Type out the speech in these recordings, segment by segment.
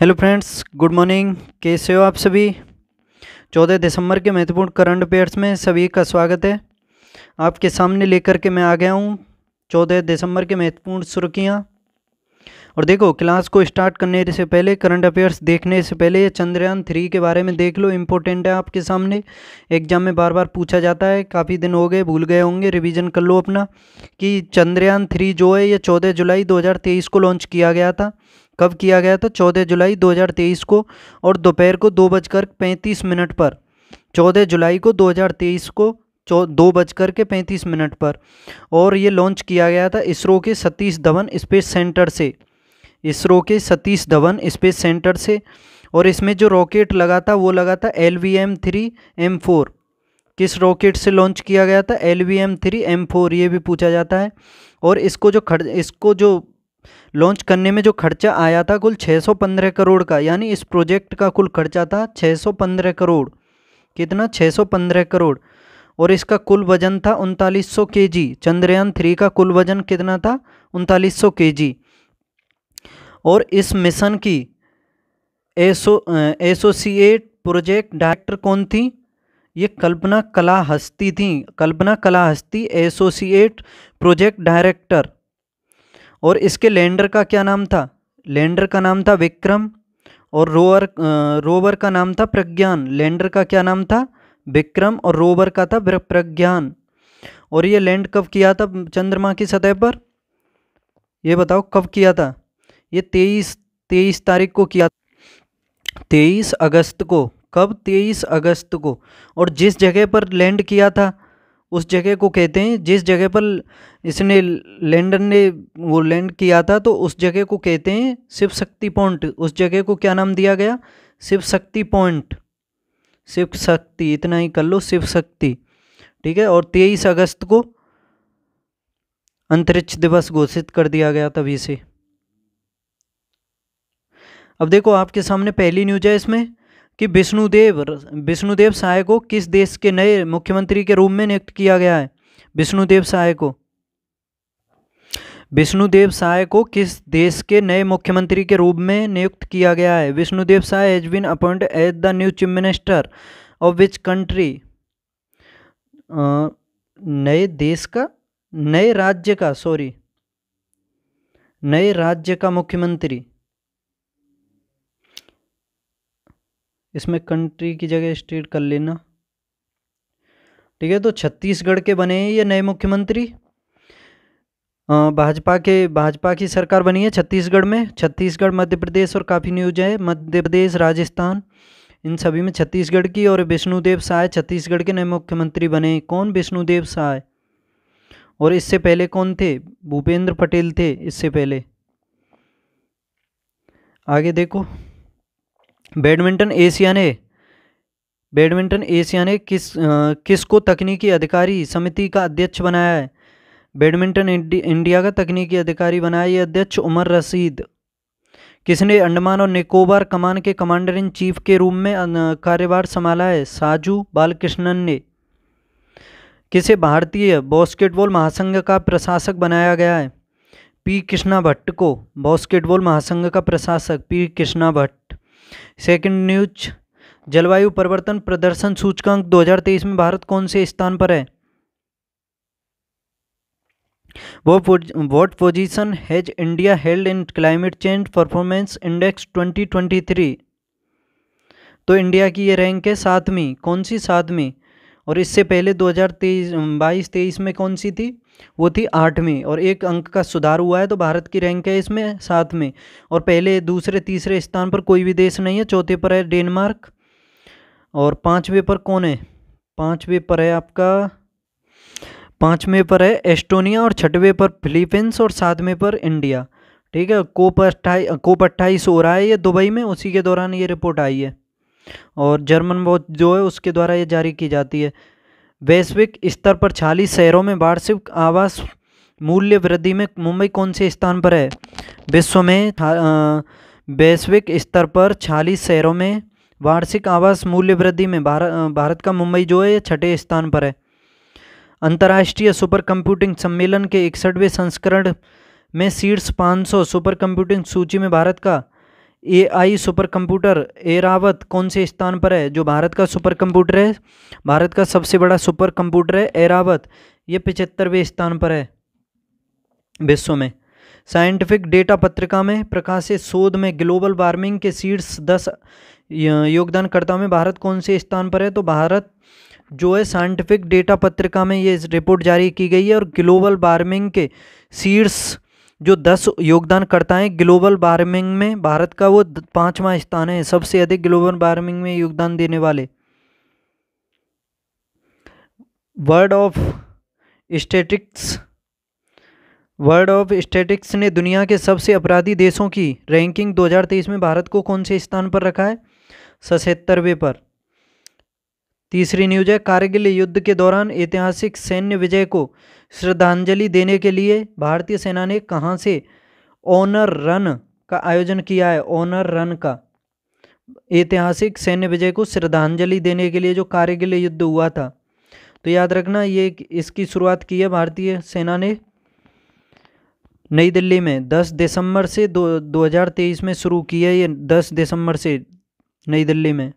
hello friends good morning कैसे हो आप सभी चौदह दिसंबर के महत्वपूर्ण करंट अफेयर्स में सभी का स्वागत है आपके सामने लेकर के मैं आ गया हूँ चौदह दिसंबर के महत्वपूर्ण सुर्खियाँ और देखो क्लास को स्टार्ट करने से पहले करंट अफेयर्स देखने से पहले चंद्रयान थ्री के बारे में देख लो इम्पोर्टेंट है आपके सामने एग्जाम में बार बार पूछा जाता है काफ़ी दिन हो गए भूल गए होंगे रिविज़न कर लो अपना कि चंद्रयान थ्री जो है ये चौदह जुलाई दो को लॉन्च किया गया था कब किया गया था चौदह जुलाई 2023 को और दोपहर को दो बजकर पैंतीस मिनट पर चौदह जुलाई को 2023 को चौ दो बजकर के पैंतीस मिनट पर और ये लॉन्च किया गया था इसरो के सतीश धवन स्पेस सेंटर से इसरो के सतीश धवन स्पेस सेंटर से और इसमें जो रॉकेट लगा था वो लगा था L V M three M four किस रॉकेट से लॉन्च किया गया था L V M three M four ये भी पूछा जाता है और इसको जो खर्च इसको जो लॉन्च करने में जो खर्चा आया था कुल 615 करोड़ का यानी इस प्रोजेक्ट का कुल खर्चा था 615 करोड़ कितना 615 करोड़ और इसका कुल वजन था उनतालीस सौ चंद्रयान थ्री का कुल वजन कितना था उनतालीस सौ और इस मिशन की एसो एसोसिएट प्रोजेक्ट डायरेक्टर कौन थी ये कल्पना कला हस्ती थी कल्पना कला हस्ती एसोसिएट प्रोजेक्ट डायरेक्टर और इसके लैंडर का क्या नाम था लैंडर का नाम था विक्रम और रोवर रोवर का नाम था प्रज्ञान लैंडर का क्या नाम था विक्रम और रोवर का था प्रज्ञान और ये लैंड कब किया था चंद्रमा की सतह पर ये बताओ कब किया था ये तेईस तेईस तारीख को किया तेईस अगस्त को कब तेईस अगस्त को और जिस जगह पर लैंड किया था उस जगह को कहते हैं जिस जगह पर इसने लैंडर ने वो लैंड किया था तो उस जगह को कहते हैं शिव शक्ति पॉइंट उस जगह को क्या नाम दिया गया शिव शक्ति पॉइंट शिव शक्ति इतना ही कर लो शिव शक्ति ठीक है और तेईस अगस्त को अंतरिक्ष दिवस घोषित कर दिया गया तभी से अब देखो आपके सामने पहली न्यूज है इसमें कि विष्णुदेव विष्णुदेव साय को किस देश के नए मुख्यमंत्री के रूप में नियुक्त किया गया है विष्णुदेव साय को विष्णुदेव साय को किस देश के नए मुख्यमंत्री के रूप में नियुक्त किया गया है Vishnudeo Sai has been appoint as the new chief minister of which country नए देश का नए राज्य का सॉरी नए राज्य का मुख्यमंत्री इसमें कंट्री की जगह स्टेट कर लेना ठीक है तो छत्तीसगढ़ के बने हैं ये नए मुख्यमंत्री भाजपा के भाजपा की सरकार बनी है छत्तीसगढ़ में छत्तीसगढ़ मध्य प्रदेश और काफ़ी न्यूज है मध्य प्रदेश राजस्थान इन सभी में छत्तीसगढ़ की और विष्णुदेव साय छत्तीसगढ़ के नए मुख्यमंत्री बने कौन विष्णुदेव साय और इससे पहले कौन थे भूपेंद्र पटेल थे इससे पहले आगे देखो बैडमिंटन एशिया ने बैडमिंटन एशिया ने किस आ, किस को तकनीकी अधिकारी समिति का अध्यक्ष बनाया है बैडमिंटन इंडिया का तकनीकी अधिकारी बनाया है अध्यक्ष उमर रसीद किसने अंडमान और निकोबार कमान के कमांडर इन चीफ के रूप में कार्यभार संभाला है साजू बालकृष्णन ने किसे भारतीय बॉस्केटबॉल महासंघ का प्रशासक बनाया गया है पी कृष्णा भट्ट को बॉस्केटबॉल महासंघ का प्रशासक P Krishna Bhatt second news जलवायु परिवर्तन प्रदर्शन सूचकांक 2023 में भारत कौन से स्थान पर है what position has India held in climate change performance index 2023 तो इंडिया की ये रैंक है सातवीं कौन सी सातवीं और इससे पहले 2023 बाईस तेईस में कौन सी थी वो थी आठवीं और एक अंक का सुधार हुआ है तो भारत की रैंक है इसमें सात में और पहले दूसरे तीसरे स्थान पर कोई भी देश नहीं है चौथे पर है डेनमार्क और पाँचवें पर कौन है पाँचवें पर है आपका पाँचवें पर है एस्टोनिया और छठवें पर फिलीपींस और सातवें पर इंडिया ठीक है कोप अट्ठाई कोप अट्ठाईस हो रहा है ये दुबई में उसी के दौरान ये रिपोर्ट आई है और जर्मन वॉच जो है उसके द्वारा ये जारी की जाती है वैश्विक स्तर पर छालीस शहरों में वार्षिक आवास मूल्य वृद्धि में मुंबई कौन से स्थान पर है विश्व में वैश्विक स्तर पर छालीस शहरों में वार्षिक आवास मूल्य वृद्धि में भारत भारत का मुंबई जो है छठे स्थान पर है अंतर्राष्ट्रीय सुपर कंप्यूटिंग सम्मेलन के इकसठवें संस्करण में शीर्ष 500 सुपर कंप्यूटिंग सूची में भारत का A I supercomputer Airawat कौन से स्थान पर है जो भारत का सुपर कंप्यूटर है भारत का सबसे बड़ा सुपर कंप्यूटर है एरावत ये पिचहत्तरवें स्थान पर है विश्व में साइंटिफिक डेटा पत्रिका में प्रकाशित शोध में ग्लोबल वार्मिंग के शीर्ष दस योगदानकर्ताओं में भारत कौन से स्थान पर है तो भारत जो है साइंटिफिक डेटा पत्रिका में ये रिपोर्ट जारी की गई है और ग्लोबल वार्मिंग के शीर्ष जो दस योगदान करता है ग्लोबल वार्मिंग में भारत का वो पांचवा स्थान है सबसे अधिक ग्लोबल वार्मिंग में योगदान देने वाले world of statistics world of statistics ने दुनिया के सबसे अपराधी देशों की रैंकिंग 2023 में भारत को कौन से स्थान पर रखा है सतहत्तरवे पर तीसरी न्यूज है कारगिल युद्ध के दौरान ऐतिहासिक सैन्य विजय को श्रद्धांजलि देने के लिए भारतीय सेना ने कहाँ से ऑनर रन का आयोजन किया है ऑनर रन का ऐतिहासिक सैन्य विजय को श्रद्धांजलि देने के लिए जो कारगिल युद्ध हुआ था तो याद रखना ये इसकी शुरुआत की है भारतीय सेना ने नई दिल्ली में 10 दिसंबर से दो 2023 में शुरू की है ये 10 दिसंबर से नई दिल्ली में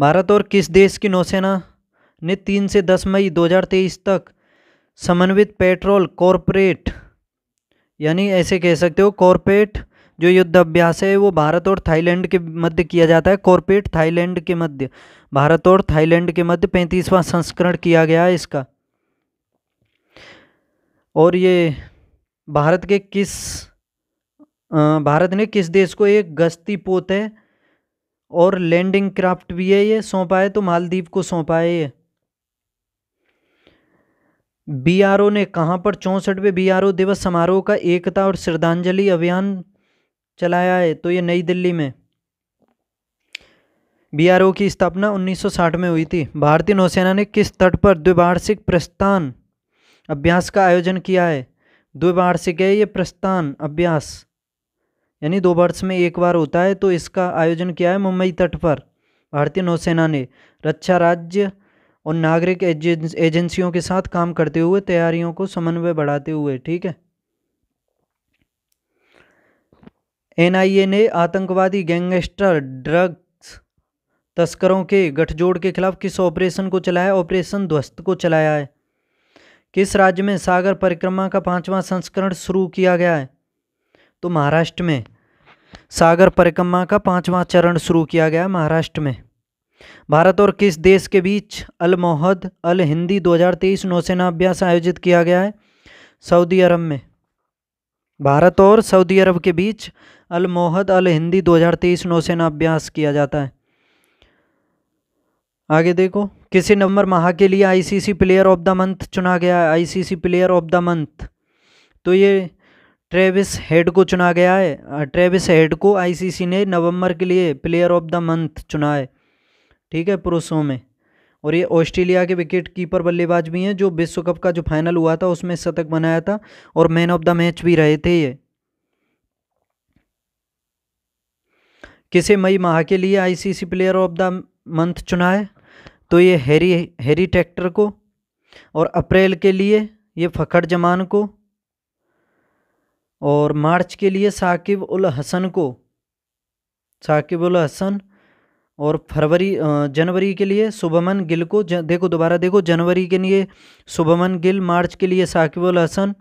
भारत और किस देश की नौसेना ने तीन से दस मई 2023 तक समन्वित पेट्रोल कॉरपोरेट यानी ऐसे कह सकते हो कॉरपोरेट जो युद्ध अभ्यास है वो भारत और थाईलैंड के मध्य किया जाता है कॉरपोरेट थाईलैंड के मध्य भारत और थाईलैंड के मध्य पैंतीसवां संस्करण किया गया है इसका और ये भारत के किस भारत ने किस देश को एक गश्ती पोत है और लैंडिंग क्राफ्ट भी है ये सौंपा है तो मालदीव को सौंपा है ये बीआरओ ने कहाँ पर चौंसठवें बीआरओ दिवस समारोह का एकता और श्रद्धांजलि अभियान चलाया है तो ये नई दिल्ली में बीआरओ की स्थापना 1960 में हुई थी भारतीय नौसेना ने किस तट पर द्विवार्षिक प्रस्थान अभ्यास का आयोजन किया है द्विवार्षिक है ये प्रस्थान अभ्यास यानी दो वर्ष में एक बार होता है तो इसका आयोजन किया है मुंबई तट पर भारतीय नौसेना ने रक्षा राज्य और नागरिक एजेंसियों के साथ काम करते हुए तैयारियों को समन्वय बढ़ाते हुए ठीक है एनआईए ने आतंकवादी गैंगस्टर ड्रग्स तस्करों के गठजोड़ के खिलाफ किस ऑपरेशन को चलाया ऑपरेशन ध्वस्त को चलाया है किस राज्य में सागर परिक्रमा का पांचवा संस्करण शुरू किया गया है तो महाराष्ट्र में सागर परिक्रमा का पांचवा चरण शुरू किया गया महाराष्ट्र में भारत और किस देश के बीच अल मोहद अल हिंदी 2023 नौसेना अभ्यास आयोजित किया गया है सऊदी अरब में भारत और सऊदी अरब के बीच अल मोहद अल हिंदी 2023 नौसेना अभ्यास किया जाता है आगे देखो किसी नवंबर माह के लिए ICC player of the month चुना गया है ICC player of the month तो ये ट्रेविस हेड को चुना गया है ट्रेविस हेड को आईसीसी ने नवंबर के लिए प्लेयर ऑफ द मंथ चुना है ठीक है पुरुषों में और ये ऑस्ट्रेलिया के विकेट कीपर बल्लेबाज भी हैं जो विश्व कप का जो फाइनल हुआ था उसमें शतक बनाया था और मैन ऑफ द मैच भी रहे थे ये किसे मई माह के लिए ICC player of the month चुना है तो ये हैरी हैरी ट्रैक्टर को और अप्रैल के लिए ये फ़खर जमान को और मार्च के लिए साकिब उल हसन को साकिब उल हसन और फरवरी जनवरी के लिए शुभमन गिल को ज, देखो दोबारा देखो जनवरी के लिए शुभमन गिल मार्च के लिए साकिबुल हसन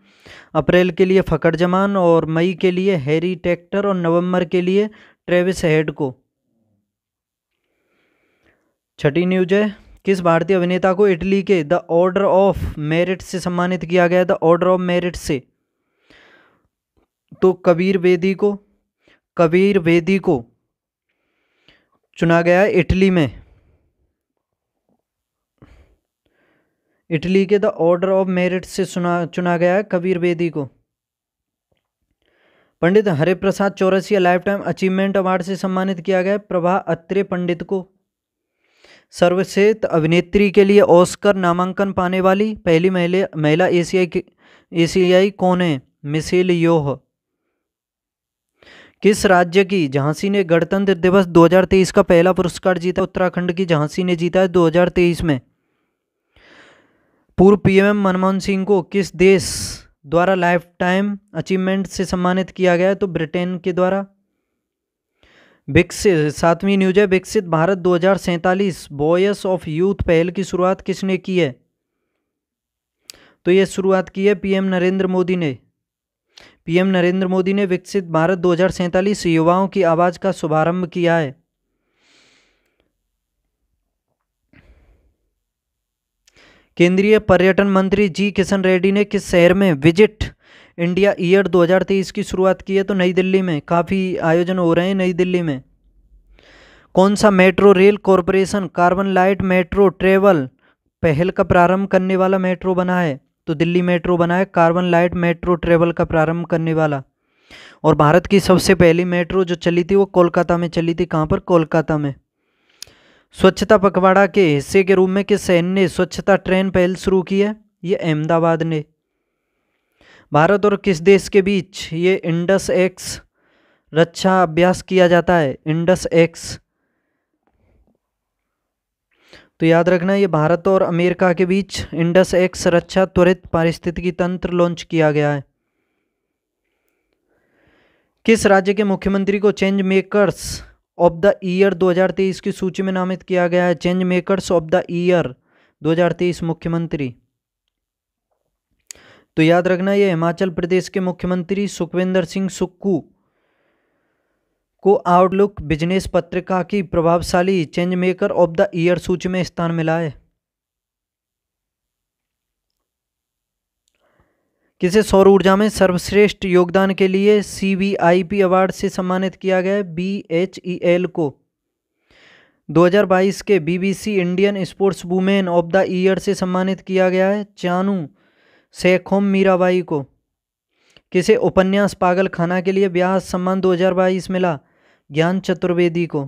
अप्रैल के लिए फ़कर जमान और मई के लिए हैरी टेक्टर और नवंबर के लिए ट्रेविस हेड को छठी न्यूज है किस भारतीय अभिनेता को इटली के द ऑर्डर ऑफ मेरिट से सम्मानित किया गया द ऑर्डर ऑफ मेरिट से तो कबीर बेदी को कबीर बेदी को चुना गया है इटली में इटली के द ऑर्डर ऑफ मेरिट से सुना चुना गया है कबीर बेदी को Pandit Hariprasad Chaurasia lifetime achievement award से सम्मानित किया गया प्रभा अत्रे पंडित को सर्वश्रेष्ठ अभिनेत्री के लिए ऑस्कर नामांकन पाने वाली पहली महिला महिला एशियाई एशियाई कौन है मिसेल योह किस राज्य की झांसी ने गणतंत्र दिवस 2023 का पहला पुरस्कार जीता उत्तराखंड की झांसी ने जीता है 2023 में पूर्व पीएम मनमोहन सिंह को किस देश द्वारा लाइफ टाइम अचीवमेंट से सम्मानित किया गया है तो ब्रिटेन के द्वारा विकसित सातवीं न्यूज है विकसित भारत दो हज़ार ऑफ यूथ पहल की शुरुआत किसने की है तो ये शुरुआत की है पीएम नरेंद्र मोदी ने पीएम नरेंद्र मोदी ने विकसित भारत दो युवाओं की आवाज़ का शुभारंभ किया है केंद्रीय पर्यटन मंत्री जी किशन रेड्डी ने किस शहर में विजिट इंडिया ईयर 2023 की शुरुआत की है तो नई दिल्ली में काफ़ी आयोजन हो रहे हैं नई दिल्ली में कौन सा metro rail corporation carbon light metro travel पहल का प्रारंभ करने वाला मेट्रो बना है तो दिल्ली मेट्रो बना है कार्बन लाइट मेट्रो ट्रेवल का प्रारंभ करने वाला और भारत की सबसे पहली मेट्रो जो चली थी वो कोलकाता में चली थी कहाँ पर कोलकाता में स्वच्छता पखवाड़ा के हिस्से के रूप में किस सैन्य ने स्वच्छता ट्रेन पहल शुरू की है ये अहमदाबाद ने भारत और किस देश के बीच ये इंडस एक्स रक्षा अभ्यास किया जाता है इंडस एक्स तो याद रखना ये भारत और अमेरिका के बीच इंडस एक्स रक्षा त्वरित पारिस्थितिकी तंत्र लॉन्च किया गया है किस राज्य के मुख्यमंत्री को change makers of the year 2023 की सूची में नामित किया गया है change makers of the year 2023 मुख्यमंत्री तो याद रखना ये हिमाचल प्रदेश के मुख्यमंत्री सुखविंदर सिंह सुक्कू को आउटलुक बिजनेस पत्रिका की प्रभावशाली change maker of the year सूची में स्थान मिला है किसे सौर ऊर्जा में सर्वश्रेष्ठ योगदान के लिए सीबीआईपी अवार्ड से सम्मानित किया गया बी एच ई एल को 2022 के BBC Indian sports women of the year से सम्मानित किया गया है चानू शेखोम मीराबाई को किसे उपन्यास पागल खाना के लिए ब्याह सम्मान 2022 मिला ज्ञान चतुर्वेदी को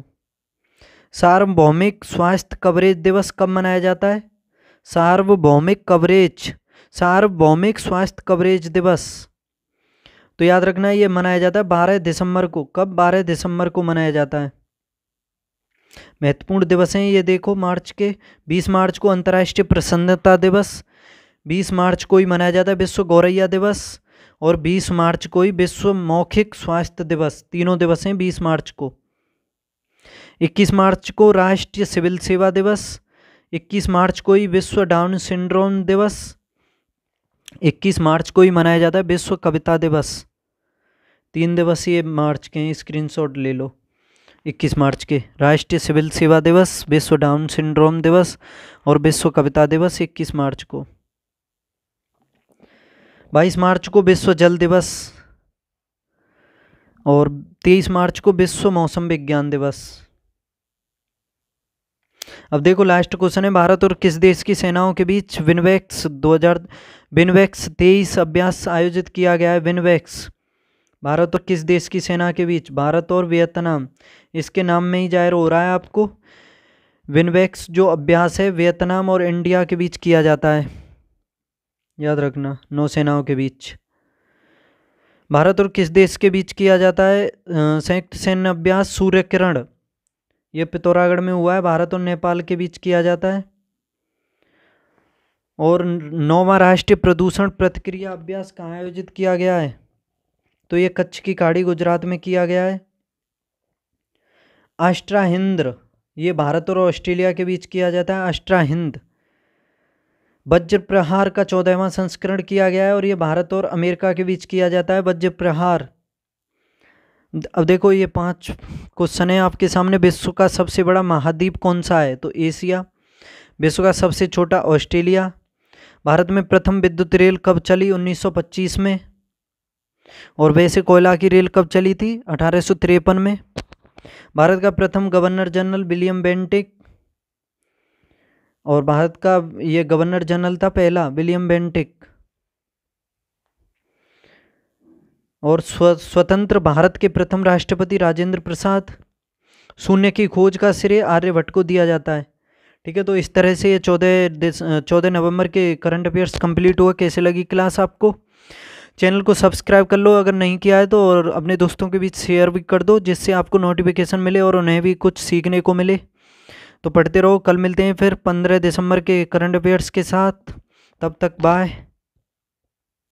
सार्वभौमिक स्वास्थ्य कवरेज दिवस कब मनाया जाता है सार्वभौमिक कवरेज सार्वभौमिक स्वास्थ्य कवरेज दिवस तो याद रखना ये मनाया जाता है बारह दिसंबर को कब बारह दिसंबर को मनाया जाता है महत्वपूर्ण दिवस हैं ये देखो मार्च के बीस मार्च को अंतर्राष्ट्रीय प्रसन्नता दिवस बीस मार्च को ही मनाया जाता है विश्व गौरैया दिवस और 20 मार्च को ही विश्व मौखिक स्वास्थ्य दिवस तीनों दिवस हैं 20 मार्च को 21 मार्च को राष्ट्रीय सिविल सेवा दिवस 21 मार्च को ही विश्व डाउन सिंड्रोम दिवस 21 मार्च को ही मनाया जाता है विश्व कविता दिवस तीन दिवसीय मार्च के हैं स्क्रीन ले लो 21 मार्च के राष्ट्रीय सिविल सेवा दिवस विश्व डाउन सिंड्रोम दिवस और विश्व कविता दिवस 21 मार्च को बाईस मार्च को विश्व जल दिवस और तेईस मार्च को विश्व मौसम विज्ञान दिवस अब देखो लास्ट क्वेश्चन है भारत और किस देश की सेनाओं के बीच विनवैक्स 2000 विनवैक्स तेईस अभ्यास आयोजित किया गया है विनवैक्स भारत और किस देश की सेना के बीच भारत और वियतनाम इसके नाम में ही जाहिर हो रहा है आपको विनवैक्स जो अभ्यास है वियतनाम और इंडिया के बीच किया जाता है याद रखना नौसेनाओं के बीच भारत और किस देश के बीच किया जाता है संयुक्त सैन्य अभ्यास सूर्य किरण ये पिथौरागढ़ में हुआ है भारत और नेपाल के बीच किया जाता है और नौवा राष्ट्रीय प्रदूषण प्रतिक्रिया अभ्यास कहाँ आयोजित किया गया है तो ये कच्छ की खाड़ी गुजरात में किया गया है अष्ट्रा हिंद्र ये भारत और ऑस्ट्रेलिया के बीच किया जाता है अष्ट्रा हिंद वज्र प्रहार का चौदहवा संस्करण किया गया है और ये भारत और अमेरिका के बीच किया जाता है वज्र प्रहार अब देखो ये पांच क्वेश्चन है आपके सामने विश्व का सबसे बड़ा महाद्वीप कौन सा है तो एशिया विश्व का सबसे छोटा ऑस्ट्रेलिया भारत में प्रथम विद्युत रेल कब चली 1925 में और वैसे कोयला की रेल कब चली थी अठारह में भारत का प्रथम गवर्नर जनरल विलियम बेंटिक और भारत का ये गवर्नर जनरल था पहला विलियम बेंटिक और स्व स्वतंत्र भारत के प्रथम राष्ट्रपति राजेंद्र प्रसाद शून्य की खोज का श्रेय आर्यभट्ट को दिया जाता है ठीक है तो इस तरह से ये चौदह चौदह नवंबर के करंट अफेयर्स कंप्लीट हुआ कैसे लगी क्लास आपको चैनल को सब्सक्राइब कर लो अगर नहीं किया है तो और अपने दोस्तों के बीच शेयर भी कर दो जिससे आपको नोटिफिकेशन मिले और उन्हें भी कुछ सीखने को मिले तो पढ़ते रहो कल मिलते हैं फिर पंद्रह दिसंबर के करंट अफेयर्स के साथ तब तक बाय